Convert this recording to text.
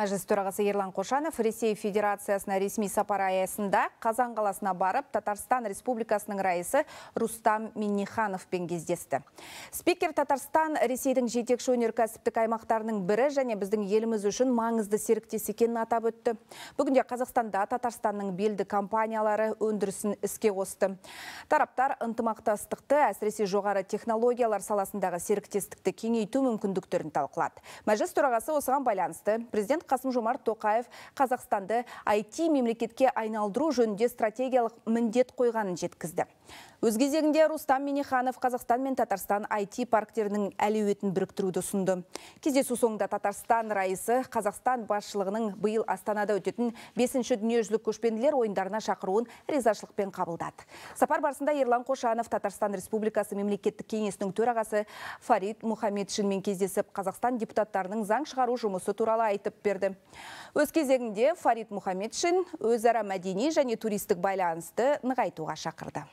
Мәжіліс төрағасы Ерлан Қошанов Ресей Федерациясына ресми сапар аясында Қазан қаласына барып, Татарстан Республикасының райысы Рустам Миннихановпен кездесті. Спикер Татарстан Ресейдің жетекші өнеркәсіптік аймақтарының бірі және біздің еліміз үшін маңызды серіктес екенін атап өтті. Бүгінде Қазақстанда Татарстанның белді компаниялары өндірісін іске қосты. Тараптар ынтымақтастықты, әсіресе жоғары технологиялар саласындағы серіктестікті кеңейту мүмкіндіктерін талқылады. Мәжіліс төрағасы осыған байланысты президент қасым жомарт тоқаев қазақстанды IT мемлекетке айналдыру жөнінде стратегиялық міндет қойғанын жеткізді өз кезегінде рустам миниханов қазақстан мен татарстан IT парктерінің әлеуетін біріктіруді ұсынды кездесу соңында татарстан райысы қазақстан басшылығының биыл астанада өтетін бесінші дүниежүзілік көшпенділер ойындарына шақыруын ризашылықпен қабылдады сапар барысында ерлан қошанов татарстан республикасы мемлекеттік кеңесінің төрағасы фарид мұхамедшинмен кездесіп қазақстан депутаттарының заң шығару жұмысы туралы айтып берді өз кезегінде фарид мұхамедшин өзара мәдени және туристік байланысты нығайтуға шақырды